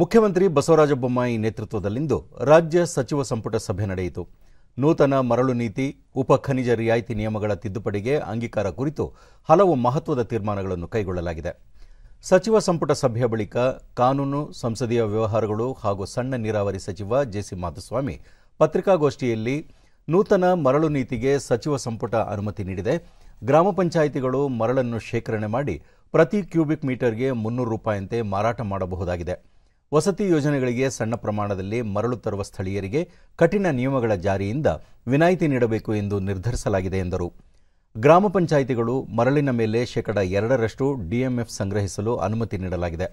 ಮುಖ್ಯಮಂತ್ರಿ ಬಸವರಾಜ ಬೊಮ್ಮಾಯಿ ನೇತೃತ್ವದಲ್ಲಿಂದು ರಾಜ್ಯ ಸಚಿವ ಸಂಪುಟ ಸಭೆ ನಡೆಯಿತು ನೂತನ ಮರಳು ನೀತಿ ಉಪ ಖನಿಜ ರಿಯಾಯಿತಿ ನಿಯಮಗಳ ತಿದ್ದುಪಡಿಗೆ ಅಂಗೀಕಾರ ಕುರಿತು ಹಲವು ಮಹತ್ವದ ತೀರ್ಮಾನಗಳನ್ನು ಕೈಗೊಳ್ಳಲಾಗಿದೆ ಸಚಿವ ಸಂಪುಟ ಸಭೆಯ ಬಳಿಕ ಕಾನೂನು ಸಂಸದೀಯ ವ್ಯವಹಾರಗಳು ಹಾಗೂ ಸಣ್ಣ ನೀರಾವರಿ ಸಚಿವ ಜೆಸಿ ಮಾಧುಸ್ವಾಮಿ ಪತ್ರಿಕಾಗೋಷ್ಠಿಯಲ್ಲಿ ನೂತನ ಮರಳು ನೀತಿಗೆ ಸಚಿವ ಸಂಪುಟ ಅನುಮತಿ ನೀಡಿದೆ ಗ್ರಾಮ ಪಂಚಾಯಿತಿಗಳು ಮರಳನ್ನು ಶೇಖರಣೆ ಮಾಡಿ ಪ್ರತಿ ಕ್ಯೂಬಿಕ್ ಮೀಟರ್ಗೆ ಮುನ್ನೂರು ರೂಪಾಯಿಯಂತೆ ಮಾರಾಟ ಮಾಡಬಹುದಾಗಿದೆ ವಸತಿ ಯೋಜನೆಗಳಿಗೆ ಸಣ್ಣ ಪ್ರಮಾಣದಲ್ಲಿ ಮರಳು ತರುವ ಸ್ಥಳೀಯರಿಗೆ ಕಠಿಣ ನಿಯಮಗಳ ಜಾರಿಯಿಂದ ವಿನಾಯಿತಿ ನೀಡಬೇಕು ಎಂದು ನಿರ್ಧರಿಸಲಾಗಿದೆ ಎಂದರು ಗ್ರಾಮ ಪಂಚಾಯಿತಿಗಳು ಮರಳಿನ ಮೇಲೆ ಶೇಕಡ ಎರಡರಷ್ಟು ಡಿಎಂಎಫ್ ಸಂಗ್ರಹಿಸಲು ಅನುಮತಿ ನೀಡಲಾಗಿದೆ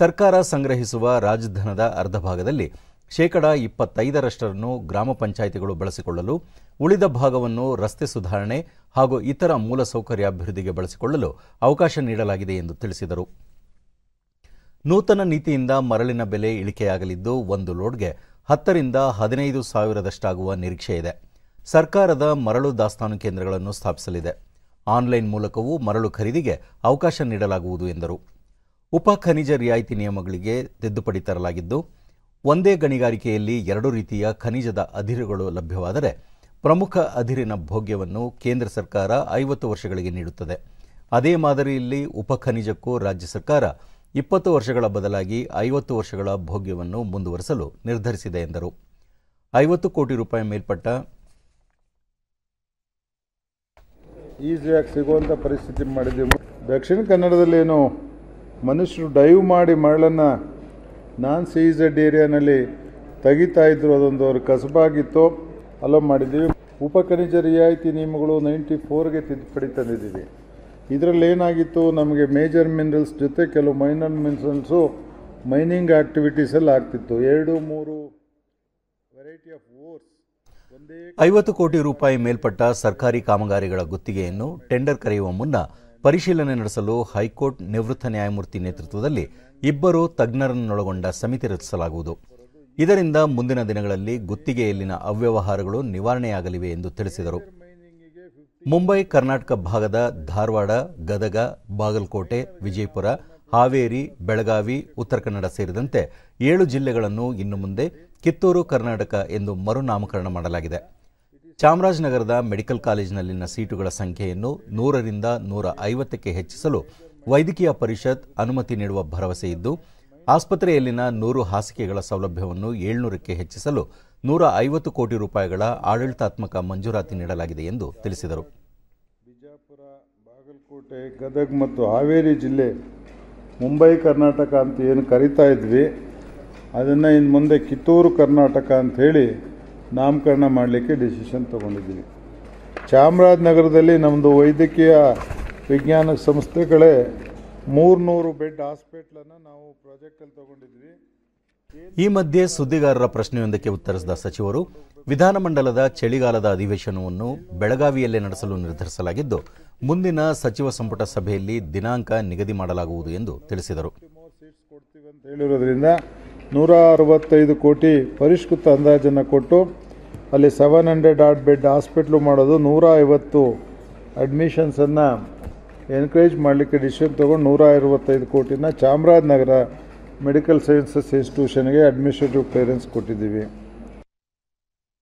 ಸರ್ಕಾರ ಸಂಗ್ರಹಿಸುವ ರಾಜಧನದ ಅರ್ಧ ಭಾಗದಲ್ಲಿ ಶೇಕಡ ಇಪ್ಪತ್ತೈದರಷ್ಟರನ್ನು ಗ್ರಾಮ ಪಂಚಾಯಿತಿಗಳು ಬಳಸಿಕೊಳ್ಳಲು ಉಳಿದ ಭಾಗವನ್ನು ರಸ್ತೆ ಸುಧಾರಣೆ ಹಾಗೂ ಇತರ ಮೂಲಸೌಕರ್ಯ ಅಭಿವೃದ್ಧಿಗೆ ಬಳಸಿಕೊಳ್ಳಲು ಅವಕಾಶ ನೀಡಲಾಗಿದೆ ಎಂದು ತಿಳಿಸಿದರು ನೂತನ ನೀತಿಯಿಂದ ಮರಳಿನ ಬೆಲೆ ಇಳಿಕೆಯಾಗಲಿದ್ದು ಒಂದು ಲೋಡ್ಗೆ ಹತ್ತರಿಂದ ಹದಿನೈದು ಸಾವಿರದಷ್ಟಾಗುವ ನಿರೀಕ್ಷೆ ಇದೆ ಸರ್ಕಾರದ ಮರಳು ದಾಸ್ತಾನು ಕೇಂದ್ರಗಳನ್ನು ಸ್ಥಾಪಿಸಲಿದೆ ಆನ್ಲೈನ್ ಮೂಲಕವೂ ಮರಳು ಖರೀದಿಗೆ ಅವಕಾಶ ನೀಡಲಾಗುವುದು ಎಂದರು ಉಪ ಖನಿಜ ರಿಯಾಯಿತಿ ನಿಯಮಗಳಿಗೆ ತಿದ್ದುಪಡಿ ತರಲಾಗಿದ್ದು ಒಂದೇ ಗಣಿಗಾರಿಕೆಯಲ್ಲಿ ಎರಡು ರೀತಿಯ ಖನಿಜದ ಅಧಿರುಗಳು ಲಭ್ಯವಾದರೆ ಪ್ರಮುಖ ಅಧಿರಿನ ಭೋಗ್ಯವನ್ನು ಕೇಂದ್ರ ಸರ್ಕಾರ ಐವತ್ತು ವರ್ಷಗಳಿಗೆ ನೀಡುತ್ತದೆ ಅದೇ ಮಾದರಿಯಲ್ಲಿ ಉಪ ಖನಿಜಕ್ಕೂ ರಾಜ್ಯ ಸರ್ಕಾರ ಇಪ್ಪತ್ತು ವರ್ಷಗಳ ಬದಲಾಗಿ ಐವತ್ತು ವರ್ಷಗಳ ಭೋಗ್ಯವನ್ನು ಮುಂದುವರೆಸಲು ನಿರ್ಧರಿಸಿದೆ ಎಂದರು ಐವತ್ತು ಕೋಟಿ ರೂಪಾಯಿ ಮೇಲ್ಪಟ್ಟ ಈಸಿಯಾಗಿ ಸಿಗುವಂಥ ಪರಿಸ್ಥಿತಿ ಮಾಡಿದ್ದೀವಿ ದಕ್ಷಿಣ ಕನ್ನಡದಲ್ಲೇನು ಮನುಷ್ಯರು ಡೈವ್ ಮಾಡಿ ಮರಳನ್ನು ನಾನ್ ಸೀಸೆಡ್ ಏರಿಯಾನಲ್ಲಿ ತೆಗಿತಾ ಇದ್ರು ಅದೊಂದು ಅವ್ರ ಕಸಬಾಗಿತ್ತು ಅಲೋ ಮಾಡಿದ್ದೀವಿ ಖನಿಜ ರಿಯಾಯಿತಿ ನಿಯಮಗಳು ನೈಂಟಿ ಫೋರ್ಗೆ ತಿದ್ದುಪಡಿ ತಂದಿದ್ದೀವಿ ಇದರಲ್ಲಿ ಏನಾಗಿತ್ತು ನಮಗೆ ಮೇಜರ್ ಮಿನರಲ್ಸ್ ಜೊತೆ ಕೆಲವು ಮೈನರ್ ಮಿನರಲ್ಸು ಮೈನಿಂಗ್ ಆಕ್ಟಿವಿಟೀಸಲ್ಲಿ ಆಗ್ತಿತ್ತು ಎರಡು ಮೂರು ವೆರೈಟಿ ಆಫ್ ಓರ್ಸ್ ಐವತ್ತು ಕೋಟಿ ರೂಪಾಯಿ ಮೇಲ್ಪಟ್ಟ ಸರ್ಕಾರಿ ಕಾಮಗಾರಿಗಳ ಗುತ್ತಿಗೆಯನ್ನು ಟೆಂಡರ್ ಕರೆಯುವ ಮುನ್ನ ಪರಿಶೀಲನೆ ನಡೆಸಲು ಹೈಕೋರ್ಟ್ ನಿವೃತ್ತ ನ್ಯಾಯಮೂರ್ತಿ ನೇತೃತ್ವದಲ್ಲಿ ಇಬ್ಬರು ತಜ್ಞರನ್ನೊಳಗೊಂಡ ಸಮಿತಿ ರಚಿಸಲಾಗುವುದು ಇದರಿಂದ ಮುಂದಿನ ದಿನಗಳಲ್ಲಿ ಗುತ್ತಿಗೆಯಲ್ಲಿನ ಅವ್ಯವಹಾರಗಳು ನಿವಾರಣೆಯಾಗಲಿವೆ ಎಂದು ತಿಳಿಸಿದರು ಮುಂಬೈ ಕರ್ನಾಟಕ ಭಾಗದ ಧಾರವಾಡ ಗದಗ ಬಾಗಲಕೋಟೆ ವಿಜಯಪುರ ಹಾವೇರಿ ಬೆಳಗಾವಿ ಉತ್ತರ ಕನ್ನಡ ಸೇರಿದಂತೆ ಏಳು ಜಿಲ್ಲೆಗಳನ್ನು ಇನ್ನು ಮುಂದೆ ಕಿತ್ತೂರು ಕರ್ನಾಟಕ ಎಂದು ಮರುನಾಮಕರಣ ಮಾಡಲಾಗಿದೆ ಚಾಮರಾಜನಗರದ ಮೆಡಿಕಲ್ ಕಾಲೇಜಿನಲ್ಲಿನ ಸೀಟುಗಳ ಸಂಖ್ಯೆಯನ್ನು ನೂರರಿಂದ ನೂರ ಐವತ್ತಕ್ಕೆ ಹೆಚ್ಚಿಸಲು ವೈದ್ಯಕೀಯ ಪರಿಷತ್ ಅನುಮತಿ ನೀಡುವ ಭರವಸೆ ಇದ್ದು ಆಸ್ಪತ್ರೆಯಲ್ಲಿನ ನೂರು ಹಾಸಿಗೆಗಳ ಸೌಲಭ್ಯವನ್ನು ಏಳ್ನೂರಕ್ಕೆ ಹೆಚ್ಚಿಸಲು ನೂರ ಐವತ್ತು ಕೋಟಿ ರೂಪಾಯಿಗಳ ಆಡಳಿತಾತ್ಮಕ ಮಂಜೂರಾತಿ ನೀಡಲಾಗಿದೆ ಎಂದು ತಿಳಿಸಿದರು ಬಿಜಾಪುರ ಬಾಗಲಕೋಟೆ ಗದಗ ಮತ್ತು ಹಾವೇರಿ ಜಿಲ್ಲೆ ಮುಂಬೈ ಕರ್ನಾಟಕ ಅಂತ ಏನು ಕರಿತಾ ಇದ್ವಿ ಅದನ್ನು ಇನ್ನು ಮುಂದೆ ಕಿತ್ತೂರು ಕರ್ನಾಟಕ ಹೇಳಿ ನಾಮಕರಣ ಮಾಡಲಿಕ್ಕೆ ಡಿಸಿಷನ್ ತಗೊಂಡಿದ್ದೀವಿ ಚಾಮರಾಜನಗರದಲ್ಲಿ ನಮ್ಮದು ವೈದ್ಯಕೀಯ ವಿಜ್ಞಾನ ಸಂಸ್ಥೆಗಳೇ ಮೂರ್ನೂರು ಬೆಡ್ ಹಾಸ್ಪಿಟ್ಲನ್ನು ನಾವು ಪ್ರಾಜೆಕ್ಟಲ್ಲಿ ತಗೊಂಡಿದ್ವಿ ಈ ಮಧ್ಯೆ ಸುದ್ದಿಗಾರರ ಪ್ರಶ್ನೆಯೊಂದಕ್ಕೆ ಉತ್ತರಿಸಿದ ಸಚಿವರು ವಿಧಾನಮಂಡಲದ ಚಳಿಗಾಲದ ಅಧಿವೇಶನವನ್ನು ಬೆಳಗಾವಿಯಲ್ಲೇ ನಡೆಸಲು ನಿರ್ಧರಿಸಲಾಗಿದ್ದು ಮುಂದಿನ ಸಚಿವ ಸಂಪುಟ ಸಭೆಯಲ್ಲಿ ದಿನಾಂಕ ನಿಗದಿ ಮಾಡಲಾಗುವುದು ಎಂದು ತಿಳಿಸಿದರು ಹೇಳಿರೋದ್ರಿಂದ ನೂರ ಅರವತ್ತೈದು ಕೋಟಿ ಪರಿಷ್ಕೃತ ಅಂದಾಜನ್ನು ಕೊಟ್ಟು ಅಲ್ಲಿ seven hundred eight bed hospital ಮಾಡೋದು ನೂರ ಐವತ್ತು ಅಡ್ಮಿಷನ್ಸನ್ನು ಎನ್ಕರೇಜ್ ಮಾಡಲಿಕ್ಕೆ ಡಿಸಿಷನ್ ತೊಗೊಂಡು ನೂರ ಅರವತ್ತೈದು ಕೋಟಿನ ಚಾಮರಾಜನಗರ ಮೆಡಿಕಲ್ ಸೈನ್ಸಸ್ ಇನ್ಸ್ಟಿಟ್ಯೂಷನ್ಗೆ ಅಡ್ಮಿನಿಸ್ಟ್ರೇಟಿವ್ ಕ್ಲಿಯರೆನ್ಸ್ ಕೊಟ್ಟಿದ್ದೀವಿ